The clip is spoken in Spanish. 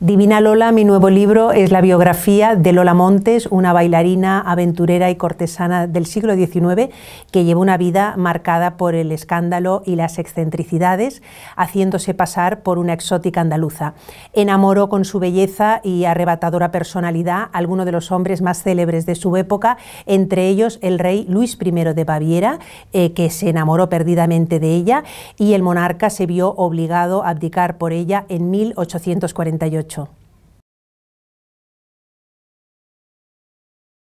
Divina Lola, mi nuevo libro, es la biografía de Lola Montes, una bailarina, aventurera y cortesana del siglo XIX que llevó una vida marcada por el escándalo y las excentricidades, haciéndose pasar por una exótica andaluza. Enamoró con su belleza y arrebatadora personalidad a algunos de los hombres más célebres de su época, entre ellos el rey Luis I de Baviera, eh, que se enamoró perdidamente de ella, y el monarca se vio obligado a abdicar por ella en 1848. hecho.